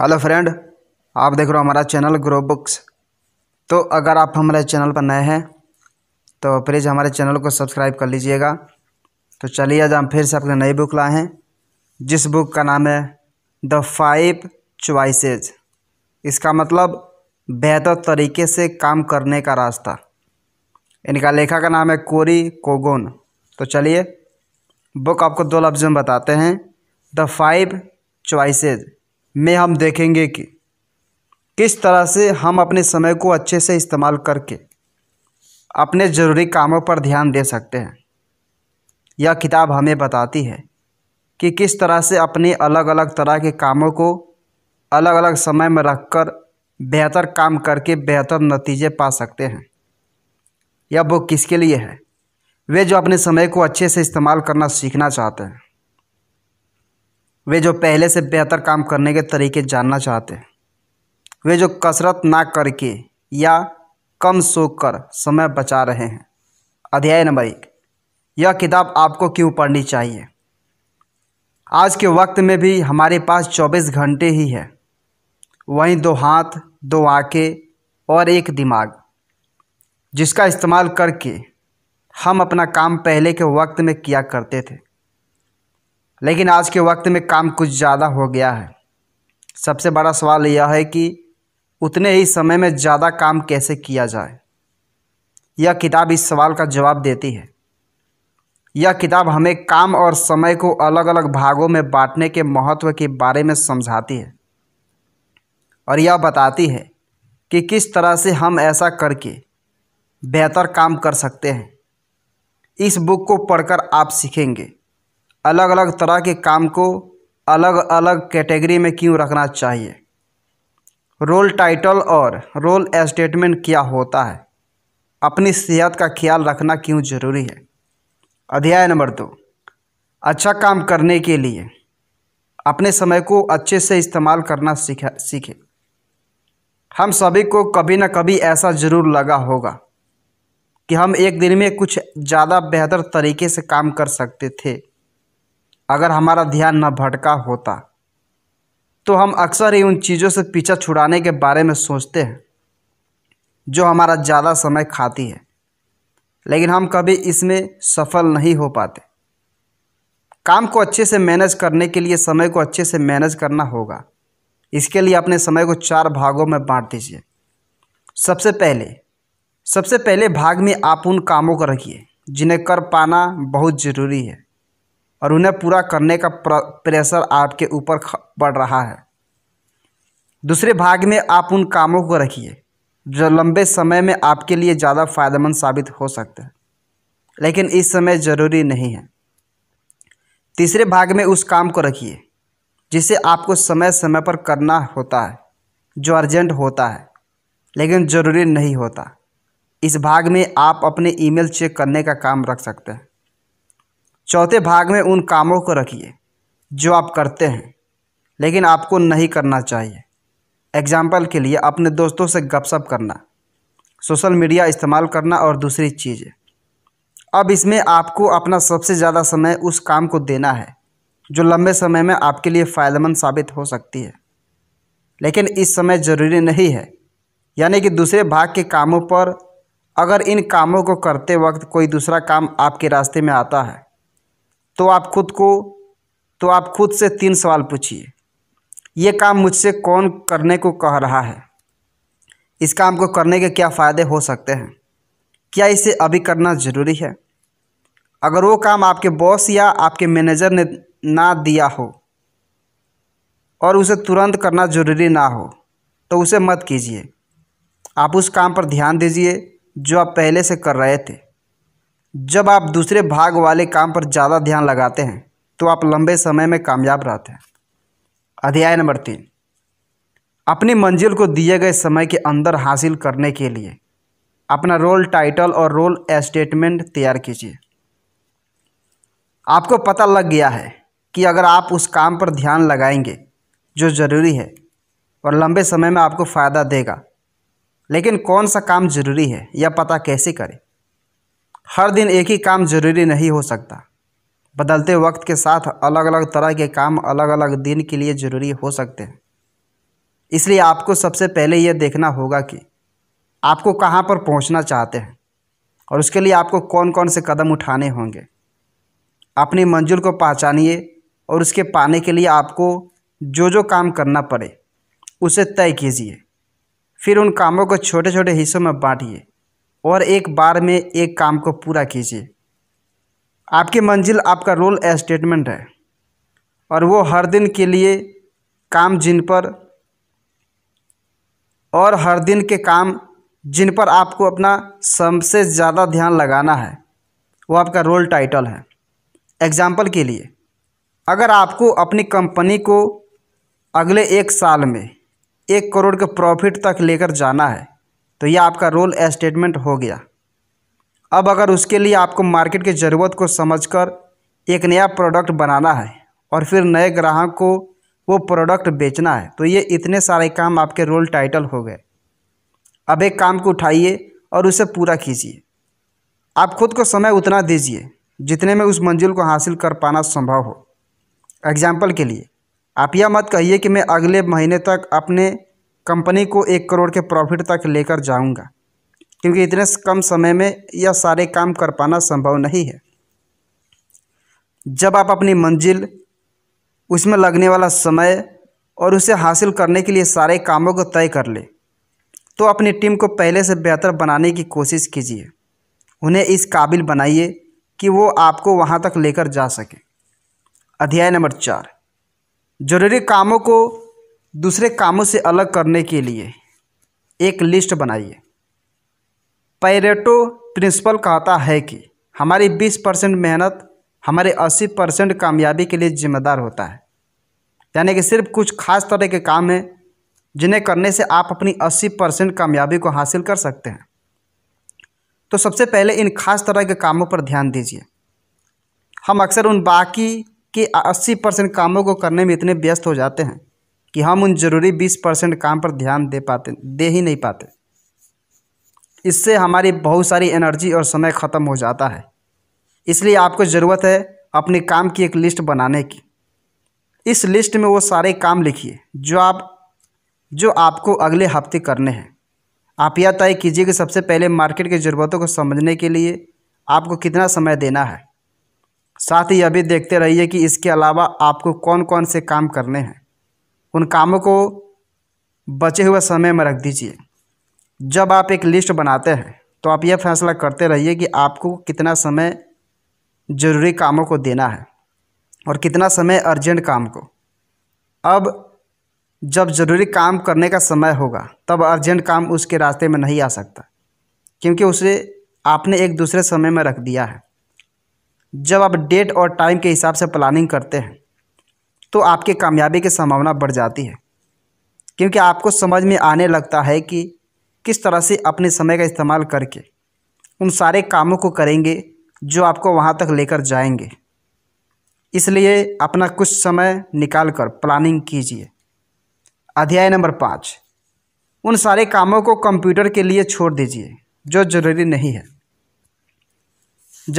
hello friend आप देख रहे हो हमारा चैनल ग्रो बुक्स तो अगर आप हमारे चैनल पर नए हैं तो प्लीज़ हमारे चैनल को सब्सक्राइब कर लीजिएगा तो चलिए आज हम फिर से अपने नई बुक लाए हैं जिस बुक का नाम है द फाइव चॉइसेज इसका मतलब बेहतर तरीके से काम करने का रास्ता इनका लेखक का नाम है कोरी कोगोन तो चलिए बुक आपको दो लफ्ज़ में बताते हैं द फाइव चॉइसेज में हम देखेंगे कि किस तरह से हम अपने समय को अच्छे से इस्तेमाल करके अपने ज़रूरी कामों पर ध्यान दे सकते हैं यह किताब हमें बताती है कि किस तरह से अपने अलग अलग तरह के कामों को अलग अलग समय में रखकर बेहतर काम करके बेहतर नतीजे पा सकते हैं यह बुक किसके लिए है वे जो अपने समय को अच्छे से इस्तेमाल करना सीखना चाहते हैं वे जो पहले से बेहतर काम करने के तरीके जानना चाहते हैं वे जो कसरत ना करके या कम सोकर समय बचा रहे हैं अध्याय नंबर एक यह किताब आपको क्यों पढ़नी चाहिए आज के वक्त में भी हमारे पास 24 घंटे ही है वहीं दो हाथ दो आँखें और एक दिमाग जिसका इस्तेमाल करके हम अपना काम पहले के वक्त में किया करते थे लेकिन आज के वक्त में काम कुछ ज़्यादा हो गया है सबसे बड़ा सवाल यह है कि उतने ही समय में ज़्यादा काम कैसे किया जाए यह किताब इस सवाल का जवाब देती है यह किताब हमें काम और समय को अलग अलग भागों में बांटने के महत्व के बारे में समझाती है और यह बताती है कि किस तरह से हम ऐसा करके बेहतर काम कर सकते हैं इस बुक को पढ़कर आप सीखेंगे अलग अलग तरह के काम को अलग अलग कैटेगरी में क्यों रखना चाहिए रोल टाइटल और रोल स्टेटमेंट क्या होता है अपनी सेहत का ख्याल रखना क्यों जरूरी है अध्याय नंबर दो अच्छा काम करने के लिए अपने समय को अच्छे से इस्तेमाल करना सीख सीखें हम सभी को कभी ना कभी ऐसा ज़रूर लगा होगा कि हम एक दिन में कुछ ज़्यादा बेहतर तरीके से काम कर सकते थे अगर हमारा ध्यान न भटका होता तो हम अक्सर ही उन चीज़ों से पीछा छुड़ाने के बारे में सोचते हैं जो हमारा ज़्यादा समय खाती है लेकिन हम कभी इसमें सफल नहीं हो पाते काम को अच्छे से मैनेज करने के लिए समय को अच्छे से मैनेज करना होगा इसके लिए अपने समय को चार भागों में बांट दीजिए सबसे पहले सबसे पहले भाग में आप उन कामों को रखिए जिन्हें कर पाना बहुत ज़रूरी है और उन्हें पूरा करने का प्रेशर आपके ऊपर पड़ रहा है दूसरे भाग में आप उन कामों को रखिए जो लंबे समय में आपके लिए ज़्यादा फायदेमंद साबित हो सकते हैं लेकिन इस समय ज़रूरी नहीं है तीसरे भाग में उस काम को रखिए जिसे आपको समय समय पर करना होता है जो अर्जेंट होता है लेकिन ज़रूरी नहीं होता इस भाग में आप अपने ईमेल चेक करने का काम रख सकते हैं चौथे भाग में उन कामों को रखिए जो आप करते हैं लेकिन आपको नहीं करना चाहिए एग्जाम्पल के लिए अपने दोस्तों से गपशप करना सोशल मीडिया इस्तेमाल करना और दूसरी चीज़ें अब इसमें आपको अपना सबसे ज़्यादा समय उस काम को देना है जो लंबे समय में आपके लिए फ़ायदेमंद साबित हो सकती है लेकिन इस समय ज़रूरी नहीं है यानी कि दूसरे भाग के कामों पर अगर इन कामों को करते वक्त कोई दूसरा काम आपके रास्ते में आता है तो आप खुद को तो आप खुद से तीन सवाल पूछिए ये काम मुझसे कौन करने को कह रहा है इस काम को करने के क्या फ़ायदे हो सकते हैं क्या इसे अभी करना ज़रूरी है अगर वो काम आपके बॉस या आपके मैनेजर ने ना दिया हो और उसे तुरंत करना ज़रूरी ना हो तो उसे मत कीजिए आप उस काम पर ध्यान दीजिए जो आप पहले से कर रहे थे जब आप दूसरे भाग वाले काम पर ज़्यादा ध्यान लगाते हैं तो आप लंबे समय में कामयाब रहते हैं अध्याय नंबर तीन अपनी मंजिल को दिए गए समय के अंदर हासिल करने के लिए अपना रोल टाइटल और रोल स्टेटमेंट तैयार कीजिए आपको पता लग गया है कि अगर आप उस काम पर ध्यान लगाएंगे जो ज़रूरी है और लंबे समय में आपको फ़ायदा देगा लेकिन कौन सा काम ज़रूरी है यह पता कैसे करें हर दिन एक ही काम जरूरी नहीं हो सकता बदलते वक्त के साथ अलग अलग तरह के काम अलग अलग दिन के लिए ज़रूरी हो सकते हैं इसलिए आपको सबसे पहले यह देखना होगा कि आपको कहाँ पर पहुँचना चाहते हैं और उसके लिए आपको कौन कौन से कदम उठाने होंगे अपनी मंजिल को पहचानिए और उसके पाने के लिए आपको जो जो काम करना पड़े उसे तय कीजिए फिर उन कामों को छोटे छोटे हिस्सों में बांटिए और एक बार में एक काम को पूरा कीजिए आपकी मंजिल आपका रोल स्टेटमेंट है और वो हर दिन के लिए काम जिन पर और हर दिन के काम जिन पर आपको अपना सबसे ज़्यादा ध्यान लगाना है वो आपका रोल टाइटल है एग्जाम्पल के लिए अगर आपको अपनी कंपनी को अगले एक साल में एक करोड़ के प्रॉफिट तक लेकर जाना है तो ये आपका रोल स्टेटमेंट हो गया अब अगर उसके लिए आपको मार्केट की ज़रूरत को समझकर एक नया प्रोडक्ट बनाना है और फिर नए ग्राहक को वो प्रोडक्ट बेचना है तो ये इतने सारे काम आपके रोल टाइटल हो गए अब एक काम को उठाइए और उसे पूरा कीजिए आप खुद को समय उतना दीजिए जितने में उस मंजिल को हासिल कर पाना संभव हो एग्जाम्पल के लिए आप यह मत कहिए कि मैं अगले महीने तक अपने कंपनी को एक करोड़ के प्रॉफिट तक लेकर जाऊंगा क्योंकि इतने कम समय में यह सारे काम कर पाना संभव नहीं है जब आप अपनी मंजिल उसमें लगने वाला समय और उसे हासिल करने के लिए सारे कामों को तय कर ले तो अपनी टीम को पहले से बेहतर बनाने की कोशिश कीजिए उन्हें इस काबिल बनाइए कि वो आपको वहाँ तक लेकर जा सके अध्याय नंबर चार जरूरी कामों को दूसरे कामों से अलग करने के लिए एक लिस्ट बनाइए पैरेटो प्रिंसिपल कहता है कि हमारी 20 परसेंट मेहनत हमारे 80 परसेंट कामयाबी के लिए जिम्मेदार होता है यानी कि सिर्फ कुछ खास तरह के काम हैं जिन्हें करने से आप अपनी 80 परसेंट कामयाबी को हासिल कर सकते हैं तो सबसे पहले इन खास तरह के कामों पर ध्यान दीजिए हम अक्सर उन बाकी के 80 परसेंट कामों को करने में इतने व्यस्त हो जाते हैं कि हम उन जरूरी बीस परसेंट काम पर ध्यान दे पाते दे ही नहीं पाते इससे हमारी बहुत सारी एनर्जी और समय ख़त्म हो जाता है इसलिए आपको ज़रूरत है अपने काम की एक लिस्ट बनाने की इस लिस्ट में वो सारे काम लिखिए जो आप जो आपको अगले हफ्ते करने हैं आप यह तय कीजिए कि सबसे पहले मार्केट की ज़रूरतों को समझने के लिए आपको कितना समय देना है साथ ही यह भी देखते रहिए कि इसके अलावा आपको कौन कौन से काम करने हैं उन कामों को बचे हुए समय में रख दीजिए जब आप एक लिस्ट बनाते हैं तो आप यह फैसला करते रहिए कि आपको कितना समय ज़रूरी कामों को देना है और कितना समय अर्जेंट काम को अब जब ज़रूरी काम करने का समय होगा तब अर्जेंट काम उसके रास्ते में नहीं आ सकता क्योंकि उसे आपने एक दूसरे समय में रख दिया है जब आप डेट और टाइम के हिसाब से प्लानिंग करते हैं तो आपकी कामयाबी की संभावना बढ़ जाती है क्योंकि आपको समझ में आने लगता है कि किस तरह से अपने समय का इस्तेमाल करके उन सारे कामों को करेंगे जो आपको वहाँ तक लेकर जाएंगे इसलिए अपना कुछ समय निकाल कर प्लानिंग कीजिए अध्याय नंबर पाँच उन सारे कामों को कंप्यूटर के लिए छोड़ दीजिए जो ज़रूरी नहीं है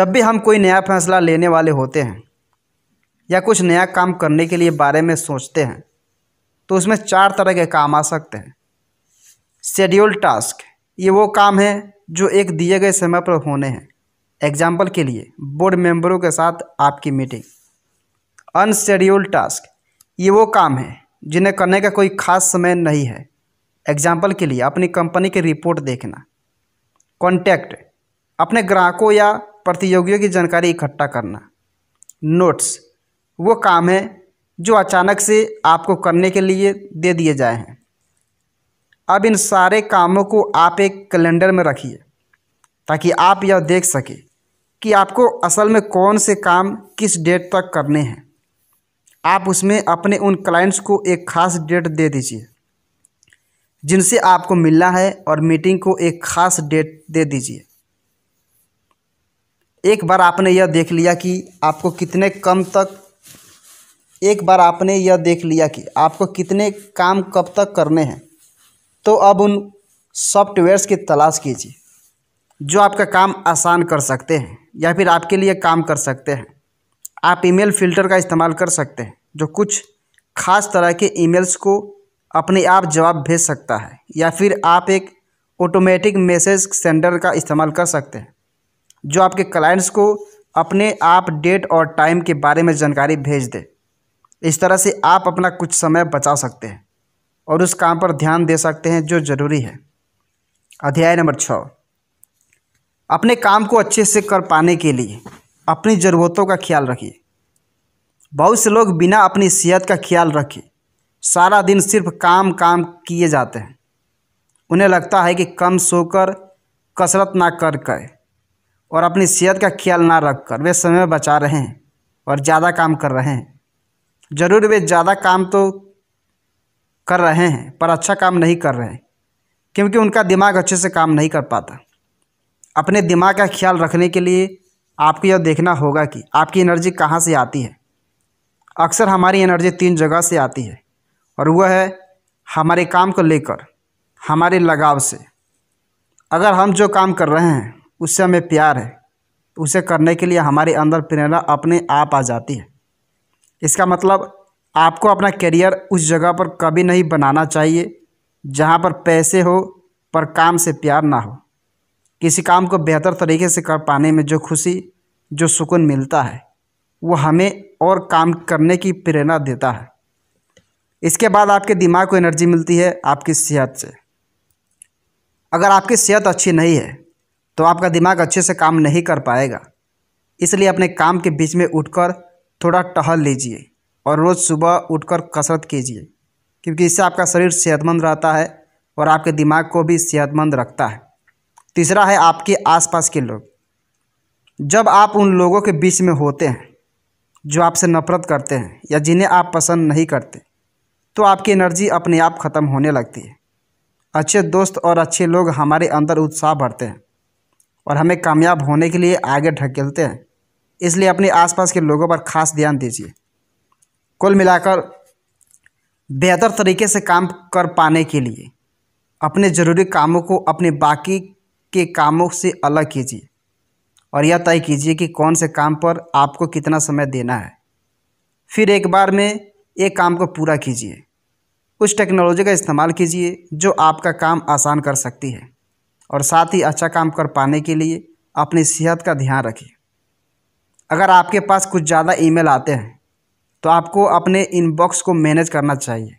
जब भी हम कोई नया फैसला लेने वाले होते हैं या कुछ नया काम करने के लिए बारे में सोचते हैं तो उसमें चार तरह के काम आ सकते हैं शेड्यूल टास्क ये वो काम है जो एक दिए गए समय पर होने हैं एग्जाम्पल के लिए बोर्ड मेंबरों के साथ आपकी मीटिंग अनशेड्यूल्ड टास्क ये वो काम है जिन्हें करने का कोई खास समय नहीं है एग्जाम्पल के लिए अपनी कंपनी की रिपोर्ट देखना कॉन्टैक्ट अपने ग्राहकों या प्रतियोगियों की जानकारी इकट्ठा करना नोट्स वो काम है जो अचानक से आपको करने के लिए दे दिए जाए हैं अब इन सारे कामों को आप एक कैलेंडर में रखिए ताकि आप यह देख सकें कि आपको असल में कौन से काम किस डेट तक करने हैं आप उसमें अपने उन क्लाइंट्स को एक खास डेट दे दीजिए जिनसे आपको मिलना है और मीटिंग को एक खास डेट दे दीजिए एक बार आपने यह देख लिया कि आपको कितने कम तक एक बार आपने यह देख लिया कि आपको कितने काम कब तक करने हैं तो अब उन सॉफ्टवेयर्स की तलाश कीजिए जो आपका काम आसान कर सकते हैं या फिर आपके लिए काम कर सकते हैं आप ईमेल फिल्टर का इस्तेमाल कर सकते हैं जो कुछ खास तरह के ईमेल्स को अपने आप जवाब भेज सकता है या फिर आप एक ऑटोमेटिक मैसेज सेंडर का इस्तेमाल कर सकते हैं जो आपके क्लाइंट्स को अपने आप डेट और टाइम के बारे में जानकारी भेज दे इस तरह से आप अपना कुछ समय बचा सकते हैं और उस काम पर ध्यान दे सकते हैं जो जरूरी है अध्याय नंबर छः अपने काम को अच्छे से कर पाने के लिए अपनी ज़रूरतों का ख्याल रखिए बहुत से लोग बिना अपनी सेहत का ख्याल रखे सारा दिन सिर्फ काम काम किए जाते हैं उन्हें लगता है कि कम सोकर कसरत ना कर कर और अपनी सेहत का ख्याल ना रख कर वे समय बचा रहे हैं और ज़्यादा काम कर रहे हैं ज़रूर वे ज़्यादा काम तो कर रहे हैं पर अच्छा काम नहीं कर रहे हैं क्योंकि उनका दिमाग अच्छे से काम नहीं कर पाता अपने दिमाग का ख्याल रखने के लिए आपको यह देखना होगा कि आपकी एनर्जी कहाँ से आती है अक्सर हमारी एनर्जी तीन जगह से आती है और वह है हमारे काम को लेकर हमारे लगाव से अगर हम जो काम कर रहे हैं उससे हमें प्यार है उसे करने के लिए हमारे अंदर प्रेरणा अपने आप आ जाती है इसका मतलब आपको अपना करियर उस जगह पर कभी नहीं बनाना चाहिए जहाँ पर पैसे हो पर काम से प्यार ना हो किसी काम को बेहतर तरीके से कर पाने में जो खुशी जो सुकून मिलता है वो हमें और काम करने की प्रेरणा देता है इसके बाद आपके दिमाग को एनर्जी मिलती है आपकी सेहत से अगर आपकी सेहत अच्छी नहीं है तो आपका दिमाग अच्छे से काम नहीं कर पाएगा इसलिए अपने काम के बीच में उठकर थोड़ा टहल लीजिए और रोज़ सुबह उठकर कसरत कीजिए क्योंकि इससे आपका शरीर सेहतमंद रहता है और आपके दिमाग को भी सेहतमंद रखता है तीसरा है आपके आसपास के लोग जब आप उन लोगों के बीच में होते हैं जो आपसे नफरत करते हैं या जिन्हें आप पसंद नहीं करते तो आपकी एनर्जी अपने आप ख़त्म होने लगती है अच्छे दोस्त और अच्छे लोग हमारे अंदर उत्साह बढ़ते हैं और हमें कामयाब होने के लिए आगे ढकेलते हैं इसलिए अपने आसपास के लोगों पर खास ध्यान दीजिए कुल मिलाकर बेहतर तरीके से काम कर पाने के लिए अपने ज़रूरी कामों को अपने बाकी के कामों से अलग कीजिए और यह तय कीजिए कि कौन से काम पर आपको कितना समय देना है फिर एक बार में एक काम को पूरा कीजिए उस टेक्नोलॉजी का इस्तेमाल कीजिए जो आपका काम आसान कर सकती है और साथ ही अच्छा काम कर पाने के लिए अपनी सेहत का ध्यान रखिए अगर आपके पास कुछ ज़्यादा ईमेल आते हैं तो आपको अपने इनबॉक्स को मैनेज करना चाहिए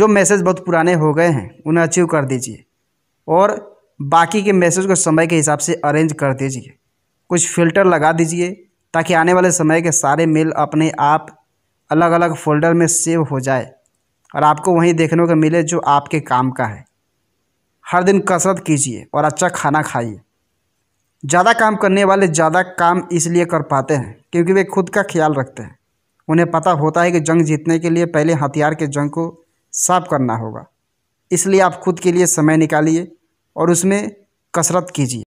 जो मैसेज बहुत पुराने हो गए हैं उन्हें अचीव कर दीजिए और बाकी के मैसेज को समय के हिसाब से अरेंज कर दीजिए कुछ फ़िल्टर लगा दीजिए ताकि आने वाले समय के सारे मेल अपने आप अलग अलग फोल्डर में सेव हो जाए और आपको वहीं देखने को मिले जो आपके काम का है हर दिन कसरत कीजिए और अच्छा खाना खाइए ज़्यादा काम करने वाले ज़्यादा काम इसलिए कर पाते हैं क्योंकि वे खुद का ख्याल रखते हैं उन्हें पता होता है कि जंग जीतने के लिए पहले हथियार के जंग को साफ करना होगा इसलिए आप खुद के लिए समय निकालिए और उसमें कसरत कीजिए